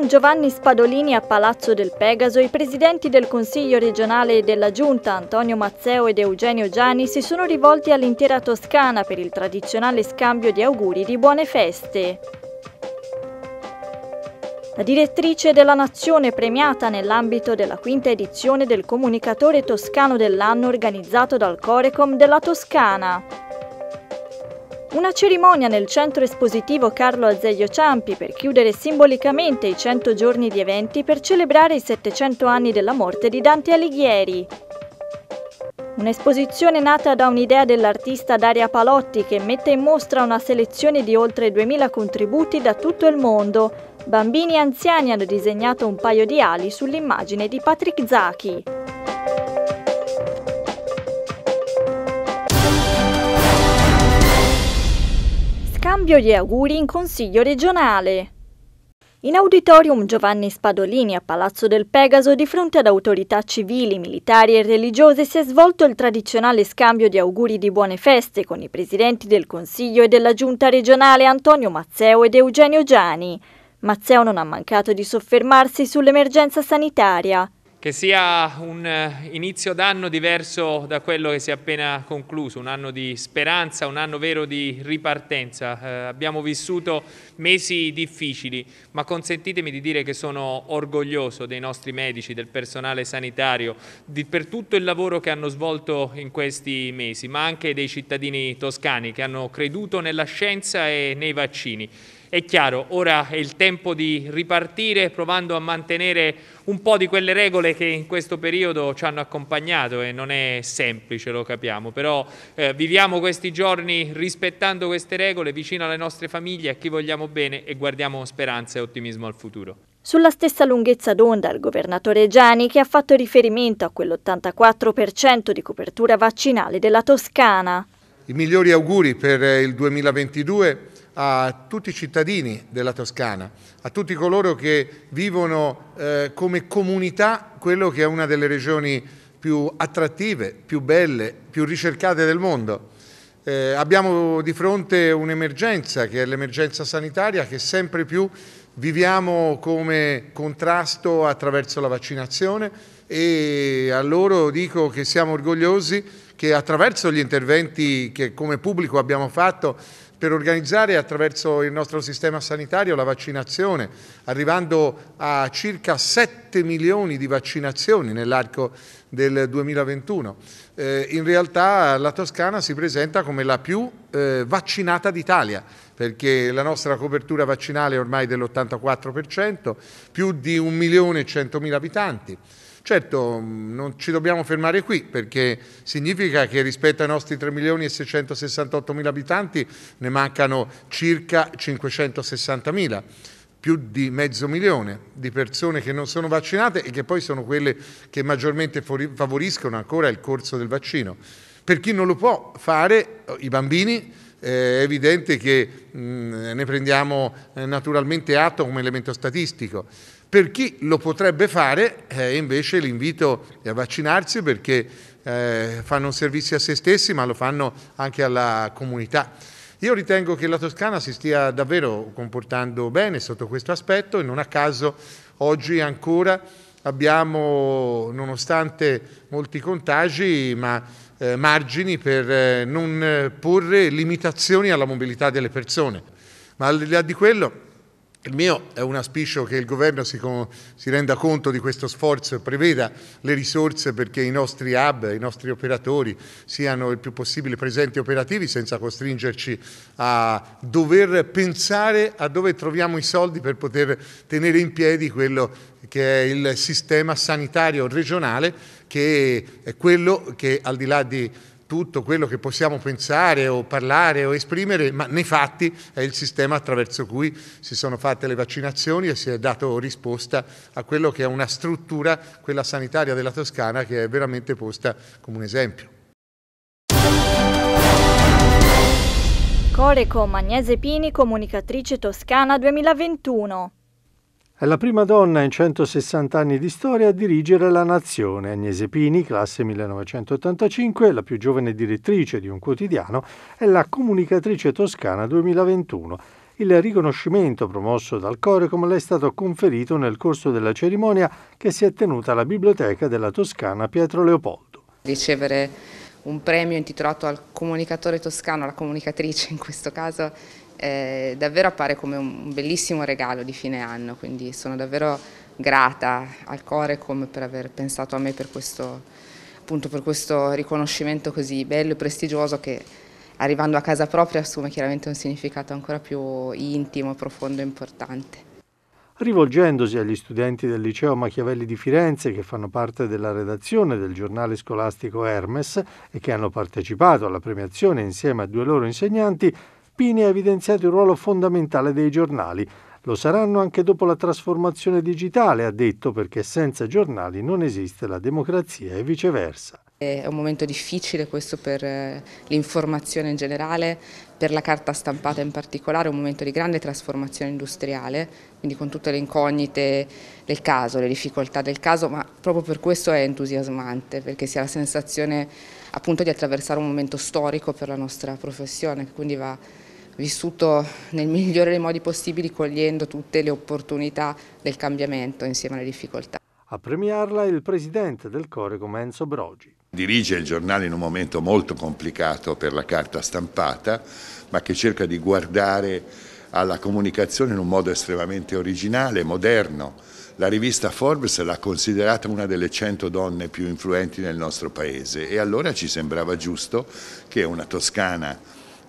Museum Giovanni Spadolini a Palazzo del Pegaso, i presidenti del Consiglio regionale e della Giunta, Antonio Mazzeo ed Eugenio Gianni, si sono rivolti all'intera Toscana per il tradizionale scambio di auguri di buone feste. La direttrice della Nazione premiata nell'ambito della quinta edizione del Comunicatore Toscano dell'anno organizzato dal Corecom della Toscana. Una cerimonia nel centro espositivo Carlo Azeglio Ciampi per chiudere simbolicamente i 100 giorni di eventi per celebrare i 700 anni della morte di Dante Alighieri. Un'esposizione nata da un'idea dell'artista Daria Palotti che mette in mostra una selezione di oltre 2000 contributi da tutto il mondo. Bambini e anziani hanno disegnato un paio di ali sull'immagine di Patrick Zachi. Scambio gli auguri in Consiglio regionale. In auditorium Giovanni Spadolini a Palazzo del Pegaso, di fronte ad autorità civili, militari e religiose, si è svolto il tradizionale scambio di auguri di buone feste con i presidenti del Consiglio e della Giunta regionale Antonio Mazzeo ed Eugenio Giani. Mazzeo non ha mancato di soffermarsi sull'emergenza sanitaria che sia un eh, inizio d'anno diverso da quello che si è appena concluso, un anno di speranza, un anno vero di ripartenza. Eh, abbiamo vissuto mesi difficili, ma consentitemi di dire che sono orgoglioso dei nostri medici, del personale sanitario, di, per tutto il lavoro che hanno svolto in questi mesi, ma anche dei cittadini toscani che hanno creduto nella scienza e nei vaccini. È chiaro, ora è il tempo di ripartire provando a mantenere un po' di quelle regole che in questo periodo ci hanno accompagnato e non è semplice, lo capiamo, però eh, viviamo questi giorni rispettando queste regole vicino alle nostre famiglie, a chi vogliamo bene e guardiamo speranza e ottimismo al futuro. Sulla stessa lunghezza d'onda il governatore Gianni che ha fatto riferimento a quell'84% di copertura vaccinale della Toscana. I migliori auguri per il 2022 a tutti i cittadini della Toscana, a tutti coloro che vivono eh, come comunità quello che è una delle regioni più attrattive, più belle, più ricercate del mondo. Eh, abbiamo di fronte un'emergenza che è l'emergenza sanitaria che sempre più viviamo come contrasto attraverso la vaccinazione e a loro dico che siamo orgogliosi che attraverso gli interventi che come pubblico abbiamo fatto per organizzare attraverso il nostro sistema sanitario la vaccinazione, arrivando a circa 7 milioni di vaccinazioni nell'arco del 2021. Eh, in realtà la Toscana si presenta come la più eh, vaccinata d'Italia, perché la nostra copertura vaccinale è ormai dell'84%, più di 1 milione e 100 mila abitanti. Certo, non ci dobbiamo fermare qui perché significa che rispetto ai nostri 3 milioni e 668 mila abitanti ne mancano circa 560 mila più di mezzo milione di persone che non sono vaccinate e che poi sono quelle che maggiormente favoriscono ancora il corso del vaccino. Per chi non lo può fare, eh, i bambini, eh, è evidente che mm, ne prendiamo eh, naturalmente atto come elemento statistico. Per chi lo potrebbe fare eh, invece l'invito è a vaccinarsi perché eh, fanno un servizio a se stessi ma lo fanno anche alla comunità. Io ritengo che la Toscana si stia davvero comportando bene sotto questo aspetto e non a caso oggi ancora abbiamo, nonostante molti contagi, ma, eh, margini per eh, non porre limitazioni alla mobilità delle persone. Ma al di là di quello il mio è un auspicio che il governo si, si, renda conto di questo sforzo e preveda le risorse perché i nostri hub, i nostri operatori siano il più possibile presenti e operativi senza costringerci a dover pensare a dove troviamo i soldi per poter tenere in piedi quello che è il sistema sanitario regionale che è quello che al di là di tutto quello che possiamo pensare o parlare o esprimere, ma nei fatti è il sistema attraverso cui si sono fatte le vaccinazioni e si è dato risposta a quello che è una struttura, quella sanitaria della Toscana, che è veramente posta come un esempio. Coreco Magnese Pini, comunicatrice toscana 2021. È la prima donna in 160 anni di storia a dirigere la nazione. Agnese Pini, classe 1985, la più giovane direttrice di un quotidiano, è la comunicatrice toscana 2021. Il riconoscimento promosso dal Corecom le è stato conferito nel corso della cerimonia che si è tenuta alla Biblioteca della Toscana Pietro Leopoldo. Ricevere un premio intitolato al comunicatore toscano, la comunicatrice in questo caso, eh, davvero appare come un bellissimo regalo di fine anno, quindi sono davvero grata al cuore come per aver pensato a me per questo, appunto, per questo riconoscimento così bello e prestigioso che arrivando a casa propria assume chiaramente un significato ancora più intimo, profondo e importante. Rivolgendosi agli studenti del liceo Machiavelli di Firenze che fanno parte della redazione del giornale scolastico Hermes e che hanno partecipato alla premiazione insieme a due loro insegnanti, Pini ha evidenziato il ruolo fondamentale dei giornali. Lo saranno anche dopo la trasformazione digitale, ha detto, perché senza giornali non esiste la democrazia e viceversa. È un momento difficile questo per eh, l'informazione in generale, per la carta stampata in particolare, un momento di grande trasformazione industriale, quindi con tutte le incognite del caso, le difficoltà del caso, ma proprio per questo è entusiasmante, perché si ha la sensazione appunto di attraversare un momento storico per la nostra professione, quindi va vissuto nel migliore dei modi possibili cogliendo tutte le opportunità del cambiamento insieme alle difficoltà. A premiarla il presidente del Coreco Enzo Brogi. Dirige il giornale in un momento molto complicato per la carta stampata, ma che cerca di guardare alla comunicazione in un modo estremamente originale, moderno. La rivista Forbes l'ha considerata una delle 100 donne più influenti nel nostro paese e allora ci sembrava giusto che una toscana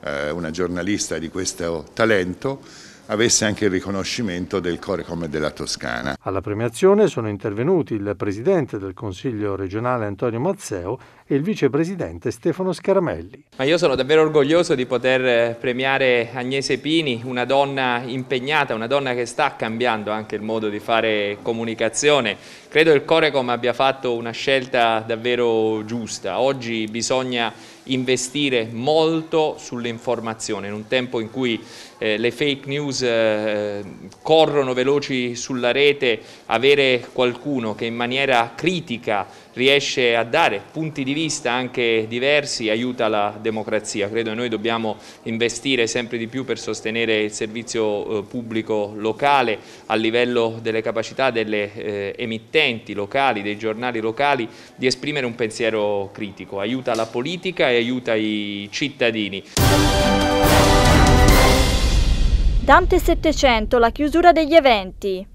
eh, una giornalista di questo talento avesse anche il riconoscimento del Corecom della Toscana. Alla premiazione sono intervenuti il presidente del Consiglio regionale Antonio Mazzeo e il vicepresidente Stefano Scaramelli. Ma io sono davvero orgoglioso di poter eh, premiare Agnese Pini, una donna impegnata, una donna che sta cambiando anche il modo di fare comunicazione. Credo il Corecom abbia fatto una scelta davvero giusta. Oggi bisogna investire molto sull'informazione in un tempo in cui eh, le fake news eh, corrono veloci sulla rete avere qualcuno che in maniera critica riesce a dare punti di vista anche diversi, aiuta la democrazia. Credo che noi dobbiamo investire sempre di più per sostenere il servizio eh, pubblico locale a livello delle capacità delle eh, emittenti locali, dei giornali locali, di esprimere un pensiero critico. Aiuta la politica e aiuta i cittadini. Dante 700, la chiusura degli eventi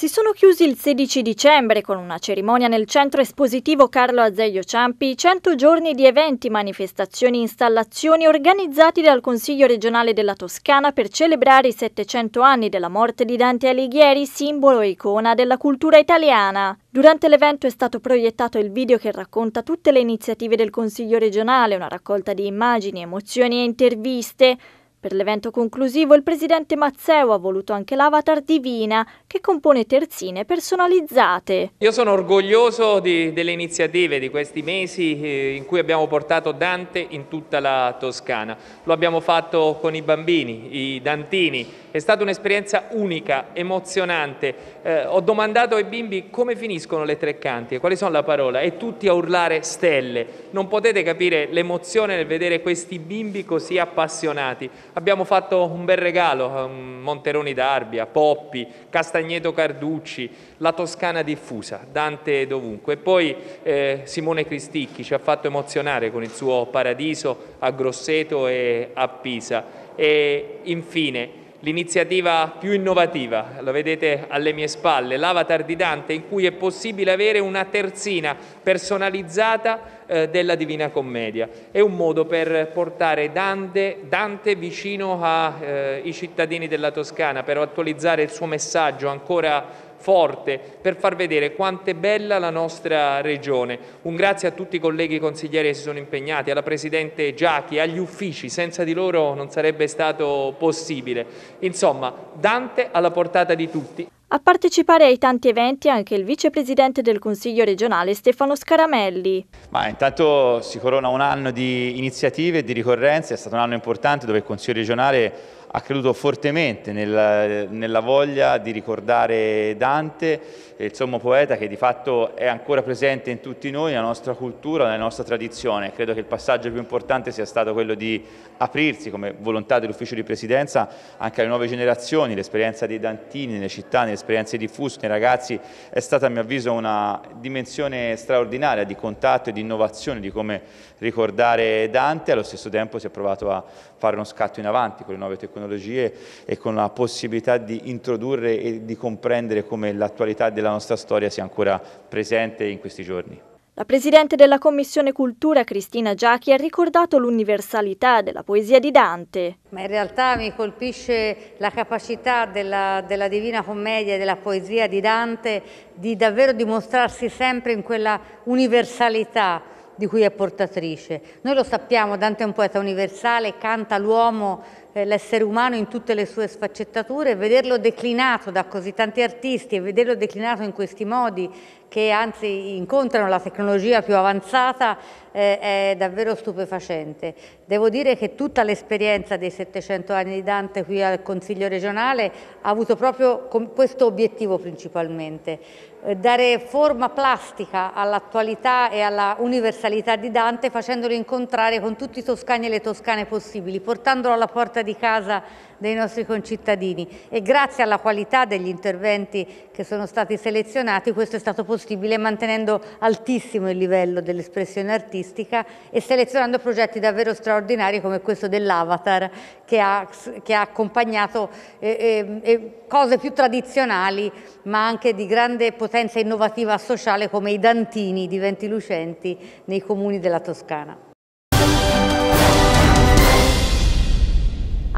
si sono chiusi il 16 dicembre con una cerimonia nel centro espositivo Carlo Azeglio Ciampi 100 giorni di eventi, manifestazioni e installazioni organizzati dal Consiglio regionale della Toscana per celebrare i 700 anni della morte di Dante Alighieri, simbolo e icona della cultura italiana. Durante l'evento è stato proiettato il video che racconta tutte le iniziative del Consiglio regionale, una raccolta di immagini, emozioni e interviste. Per l'evento conclusivo il presidente Mazzeo ha voluto anche l'avatar Divina, che compone terzine personalizzate. Io sono orgoglioso di, delle iniziative di questi mesi eh, in cui abbiamo portato Dante in tutta la Toscana. Lo abbiamo fatto con i bambini, i dantini. È stata un'esperienza unica, emozionante. Eh, ho domandato ai bimbi come finiscono le tre canti, quali sono la parola, e tutti a urlare stelle. Non potete capire l'emozione nel vedere questi bimbi così appassionati. Abbiamo fatto un bel regalo a Monteroni d'Arbia, Poppi, Castagneto Carducci, la Toscana diffusa, Dante dovunque. E poi eh, Simone Cristicchi ci ha fatto emozionare con il suo paradiso a Grosseto e a Pisa. E infine l'iniziativa più innovativa, lo vedete alle mie spalle, l'avatar di Dante in cui è possibile avere una terzina personalizzata eh, della Divina Commedia. È un modo per portare Dante, Dante vicino ai eh, cittadini della Toscana, per attualizzare il suo messaggio ancora più forte per far vedere quanto è bella la nostra regione. Un grazie a tutti i colleghi consiglieri che si sono impegnati, alla Presidente Giachi, agli uffici, senza di loro non sarebbe stato possibile. Insomma, Dante alla portata di tutti. A partecipare ai tanti eventi anche il vicepresidente del Consiglio regionale Stefano Scaramelli. Ma intanto si corona un anno di iniziative e di ricorrenze, è stato un anno importante dove il Consiglio regionale ha creduto fortemente nella, nella voglia di ricordare Dante, eh, il sommo poeta che di fatto è ancora presente in tutti noi, nella nostra cultura, nella nostra tradizione. Credo che il passaggio più importante sia stato quello di aprirsi come volontà dell'ufficio di presidenza anche alle nuove generazioni, l'esperienza dei Dantini nelle città, nelle esperienze di diffuse, nei ragazzi, è stata a mio avviso una dimensione straordinaria di contatto e di innovazione, di come ricordare Dante, allo stesso tempo si è provato a fare uno scatto in avanti con le nuove tecnologie tecnologie e con la possibilità di introdurre e di comprendere come l'attualità della nostra storia sia ancora presente in questi giorni. La Presidente della Commissione Cultura, Cristina Giachi, ha ricordato l'universalità della poesia di Dante. Ma in realtà mi colpisce la capacità della, della Divina Commedia e della poesia di Dante di davvero dimostrarsi sempre in quella universalità di cui è portatrice. Noi lo sappiamo, Dante è un poeta universale, canta l'uomo eh, l'essere umano in tutte le sue sfaccettature, vederlo declinato da così tanti artisti e vederlo declinato in questi modi che anzi incontrano la tecnologia più avanzata eh, è davvero stupefacente. Devo dire che tutta l'esperienza dei 700 anni di Dante qui al Consiglio regionale ha avuto proprio questo obiettivo principalmente, eh, dare forma plastica all'attualità e alla universalità di Dante facendolo incontrare con tutti i toscani e le toscane possibili, portandolo alla porta di casa dei nostri concittadini e grazie alla qualità degli interventi che sono stati selezionati questo è stato possibile mantenendo altissimo il livello dell'espressione artistica e selezionando progetti davvero straordinari come questo dell'Avatar che ha, che ha accompagnato eh, eh, eh cose più tradizionali ma anche di grande potenza innovativa sociale come i dantini di lucenti nei comuni della Toscana.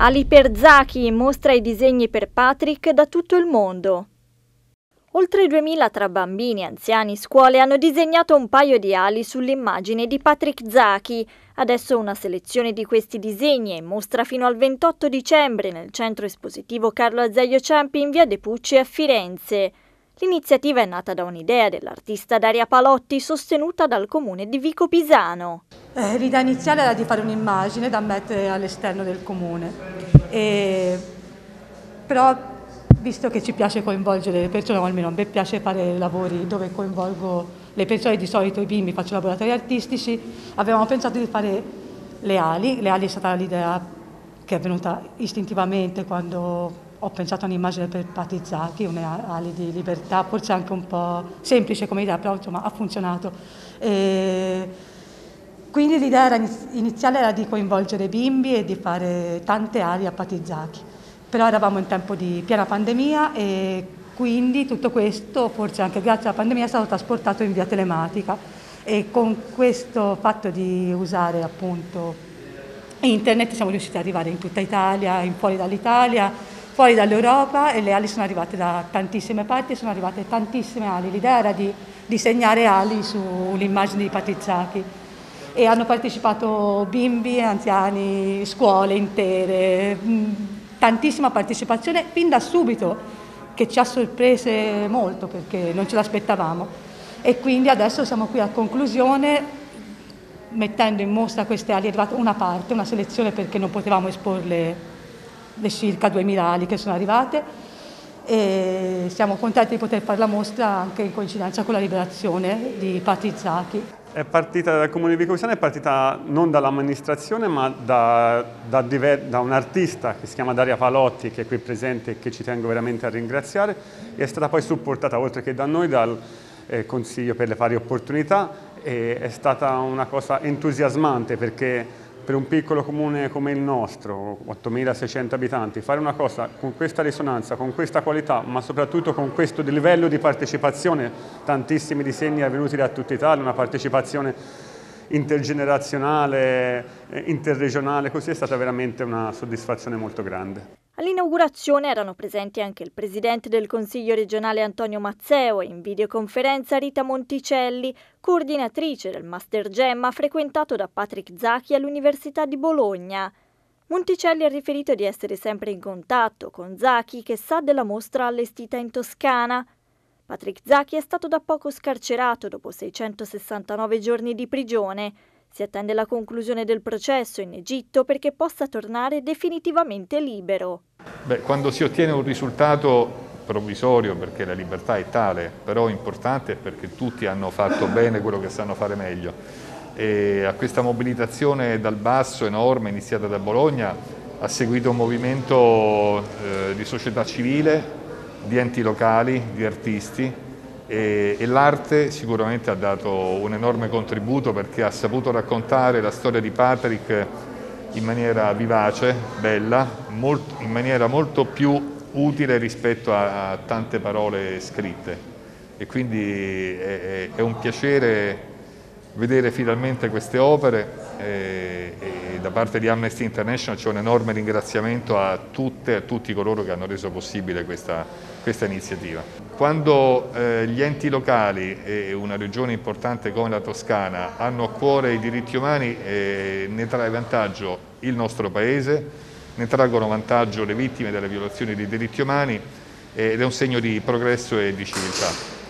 Ali Perzaki mostra i disegni per Patrick da tutto il mondo. Oltre 2000 tra bambini, anziani, scuole hanno disegnato un paio di ali sull'immagine di Patrick Zaki. Adesso una selezione di questi disegni è in mostra fino al 28 dicembre nel centro espositivo Carlo Azeglio Ciampi in via De Pucci a Firenze. L'iniziativa è nata da un'idea dell'artista Daria Palotti sostenuta dal comune di Vico Pisano. Eh, l'idea iniziale era di fare un'immagine da mettere all'esterno del comune, e... però visto che ci piace coinvolgere le persone, o almeno a me piace fare lavori dove coinvolgo le persone, di solito i bimbi, faccio laboratori artistici, avevamo pensato di fare le ali, le ali è stata l'idea che è venuta istintivamente quando ho pensato a un'immagine per Patizzati, un'ali di libertà, forse anche un po' semplice come idea, però insomma ha funzionato. E quindi l'idea era iniziale era di coinvolgere i bimbi e di fare tante ali a Patizzati, però eravamo in tempo di piena pandemia e quindi tutto questo, forse anche grazie alla pandemia, è stato trasportato in via telematica e con questo fatto di usare appunto internet siamo riusciti ad arrivare in tutta Italia, in fuori dall'Italia fuori dall'Europa e le ali sono arrivate da tantissime parti, sono arrivate tantissime ali. L'idea era di disegnare ali sull'immagine di Patriziachi e hanno partecipato bimbi, anziani, scuole intere, mm, tantissima partecipazione fin da subito che ci ha sorprese molto perché non ce l'aspettavamo e quindi adesso siamo qui a conclusione mettendo in mostra queste ali, è arrivata una parte, una selezione perché non potevamo esporle le circa 2.000 ali che sono arrivate e siamo contenti di poter fare la mostra anche in coincidenza con la liberazione di Patizzaki. È partita dal Comune di Vicovisana, è partita non dall'amministrazione ma da, da, da, un artista che si chiama Daria Palotti che è qui presente e che ci tengo veramente a ringraziare e è stata poi supportata oltre che da noi dal eh, Consiglio per le pari opportunità e è stata una cosa entusiasmante perché per un piccolo comune come il nostro, 8.600 abitanti, fare una cosa con questa risonanza, con questa qualità, ma soprattutto con questo livello di partecipazione, tantissimi disegni avvenuti da tutta Italia, una partecipazione intergenerazionale, eh, interregionale, così è stata veramente una soddisfazione molto grande. All'inaugurazione erano presenti anche il presidente del Consiglio regionale Antonio Mazzeo e in videoconferenza Rita Monticelli, coordinatrice del Master Gemma frequentato da Patrick Zacchi all'Università di Bologna. Monticelli ha riferito di essere sempre in contatto con Zacchi che sa della mostra allestita in Toscana. Patrick Zacchi è stato da poco scarcerato dopo 669 giorni di prigione. Si attende la conclusione del processo in Egitto perché possa tornare definitivamente libero. Beh, quando si ottiene un risultato provvisorio perché la libertà è tale, però importante perché tutti hanno fatto bene quello che sanno fare meglio. E a questa mobilitazione dal basso enorme iniziata da Bologna ha seguito un movimento eh, di società civile, di enti locali, di artisti e, e l'arte sicuramente ha dato un enorme contributo perché ha saputo raccontare la storia di Patrick in maniera vivace, bella, molto, in maniera molto più utile rispetto a, a tante parole scritte e quindi è, è, un piacere vedere finalmente queste opere e, e da parte di Amnesty International c'è un enorme ringraziamento a tutte e a tutti coloro che hanno reso possibile questa, questa iniziativa. Quando eh, gli enti locali e una regione importante come la Toscana hanno a cuore i diritti umani eh, ne trae vantaggio il nostro Paese, ne traggono vantaggio le vittime delle violazioni dei diritti umani eh, ed è un segno di progresso e di civiltà.